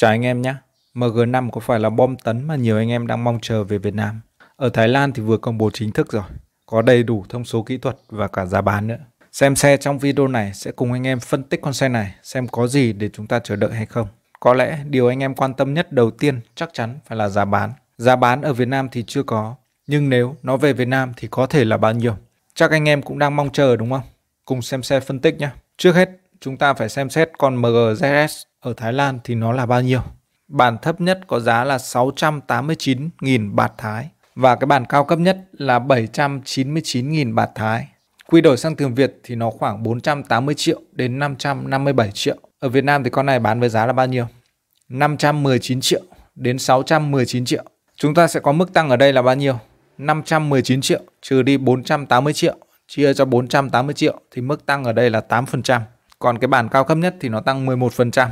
Chào anh em nhé, MG5 có phải là bom tấn mà nhiều anh em đang mong chờ về Việt Nam? Ở Thái Lan thì vừa công bố chính thức rồi, có đầy đủ thông số kỹ thuật và cả giá bán nữa. Xem xe trong video này sẽ cùng anh em phân tích con xe này, xem có gì để chúng ta chờ đợi hay không. Có lẽ điều anh em quan tâm nhất đầu tiên chắc chắn phải là giá bán. Giá bán ở Việt Nam thì chưa có, nhưng nếu nó về Việt Nam thì có thể là bao nhiêu? Chắc anh em cũng đang mong chờ đúng không? Cùng xem xe phân tích nhé. Trước hết, chúng ta phải xem xét con MGZS ở Thái Lan thì nó là bao nhiêu. Bản thấp nhất có giá là 689.000 bạt Thái và cái bản cao cấp nhất là 799.000 bạt Thái. Quy đổi sang tiền Việt thì nó khoảng 480 triệu đến 557 triệu. Ở Việt Nam thì con này bán với giá là bao nhiêu? 519 triệu đến 619 triệu. Chúng ta sẽ có mức tăng ở đây là bao nhiêu? 519 triệu trừ đi 480 triệu chia cho 480 triệu thì mức tăng ở đây là 8%. Còn cái bản cao cấp nhất thì nó tăng 11%.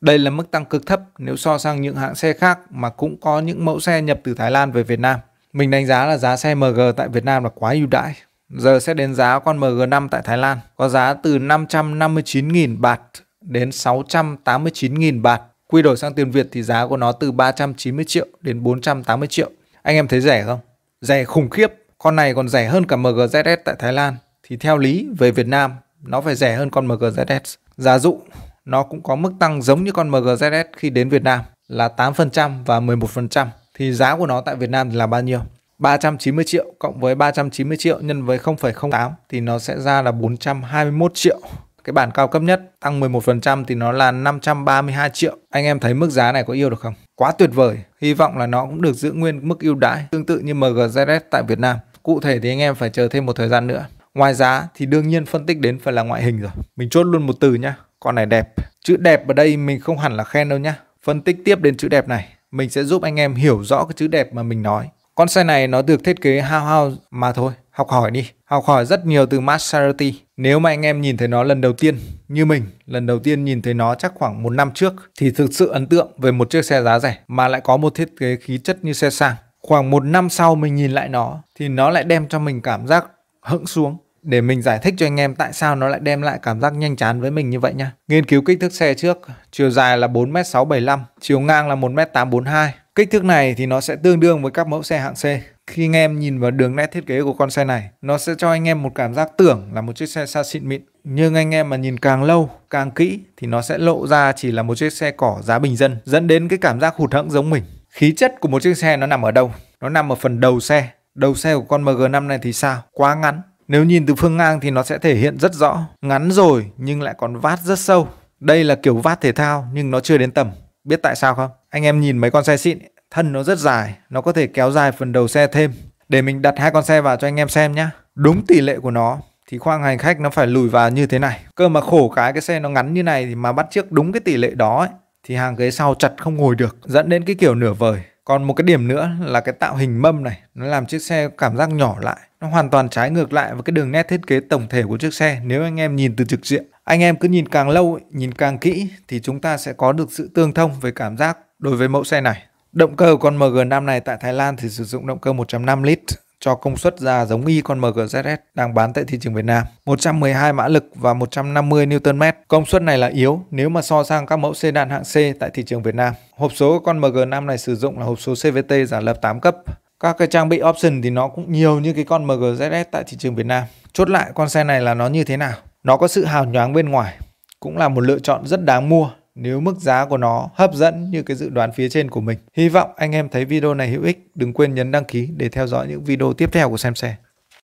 Đây là mức tăng cực thấp nếu so sang những hãng xe khác mà cũng có những mẫu xe nhập từ Thái Lan về Việt Nam. Mình đánh giá là giá xe MG tại Việt Nam là quá ưu đãi. Giờ sẽ đến giá con MG5 tại Thái Lan có giá từ 559.000 bạt đến 689.000 bạt. Quy đổi sang tiền Việt thì giá của nó từ 390 triệu đến 480 triệu. Anh em thấy rẻ không? Rẻ khủng khiếp. Con này còn rẻ hơn cả MG ZS tại Thái Lan. Thì theo lý về Việt Nam nó phải rẻ hơn con MGZS. Giả dụ nó cũng có mức tăng giống như con MGZS khi đến Việt Nam là 8% và 11% thì giá của nó tại Việt Nam là bao nhiêu? 390 triệu cộng với 390 triệu nhân với 0,08 thì nó sẽ ra là 421 triệu. Cái bản cao cấp nhất tăng 11% thì nó là 532 triệu. Anh em thấy mức giá này có yêu được không? Quá tuyệt vời. Hy vọng là nó cũng được giữ nguyên mức ưu đãi tương tự như MGZS tại Việt Nam. Cụ thể thì anh em phải chờ thêm một thời gian nữa. Ngoài giá thì đương nhiên phân tích đến phải là ngoại hình rồi. Mình chốt luôn một từ nhá, con này đẹp. Chữ đẹp ở đây mình không hẳn là khen đâu nhá. Phân tích tiếp đến chữ đẹp này, mình sẽ giúp anh em hiểu rõ cái chữ đẹp mà mình nói. Con xe này nó được thiết kế hao hao mà thôi, học hỏi đi. Học hỏi rất nhiều từ Maserati. Nếu mà anh em nhìn thấy nó lần đầu tiên, như mình, lần đầu tiên nhìn thấy nó chắc khoảng một năm trước, thì thực sự ấn tượng về một chiếc xe giá rẻ mà lại có một thiết kế khí chất như xe sang. Khoảng một năm sau mình nhìn lại nó thì nó lại đem cho mình cảm giác hững xuống để mình giải thích cho anh em tại sao nó lại đem lại cảm giác nhanh chán với mình như vậy nha. Nghiên cứu kích thước xe trước, chiều dài là 4m675, chiều ngang là 1m842. Kích thước này thì nó sẽ tương đương với các mẫu xe hạng C. Khi anh em nhìn vào đường nét thiết kế của con xe này, nó sẽ cho anh em một cảm giác tưởng là một chiếc xe xa xịn mịn. Nhưng anh em mà nhìn càng lâu, càng kỹ thì nó sẽ lộ ra chỉ là một chiếc xe cỏ giá bình dân, dẫn đến cái cảm giác hụt hẫng giống mình. Khí chất của một chiếc xe nó nằm ở đâu? Nó nằm ở phần đầu xe, Đầu xe của con MG5 này thì sao? Quá ngắn. Nếu nhìn từ phương ngang thì nó sẽ thể hiện rất rõ. Ngắn rồi nhưng lại còn vát rất sâu. Đây là kiểu vát thể thao nhưng nó chưa đến tầm. Biết tại sao không? Anh em nhìn mấy con xe xịn, thân nó rất dài, nó có thể kéo dài phần đầu xe thêm. Để mình đặt hai con xe vào cho anh em xem nhé. Đúng tỷ lệ của nó thì khoang hành khách nó phải lùi vào như thế này. Cơ mà khổ cái cái xe nó ngắn như này thì mà bắt trước đúng cái tỷ lệ đó ấy, thì hàng ghế sau chặt không ngồi được, dẫn đến cái kiểu nửa vời. Còn một cái điểm nữa là cái tạo hình mâm này, nó làm chiếc xe cảm giác nhỏ lại. Nó hoàn toàn trái ngược lại với cái đường nét thiết kế tổng thể của chiếc xe nếu anh em nhìn từ trực diện. Anh em cứ nhìn càng lâu, nhìn càng kỹ thì chúng ta sẽ có được sự tương thông về cảm giác đối với mẫu xe này. Động cơ của con MG5 này tại Thái Lan thì sử dụng động cơ 1.5 lít cho công suất ra giống y con MGZS đang bán tại thị trường Việt Nam. 112 mã lực và 150 Nm. Công suất này là yếu nếu mà so sang các mẫu sedan hạng C tại thị trường Việt Nam. Hộp số của con MG5 này sử dụng là hộp số CVT giả lập 8 cấp. Các cái trang bị option thì nó cũng nhiều như cái con MGZS tại thị trường Việt Nam. Chốt lại con xe này là nó như thế nào? Nó có sự hào nhoáng bên ngoài, cũng là một lựa chọn rất đáng mua nếu mức giá của nó hấp dẫn như cái dự đoán phía trên của mình. Hy vọng anh em thấy video này hữu ích. Đừng quên nhấn đăng ký để theo dõi những video tiếp theo của Xem Xe.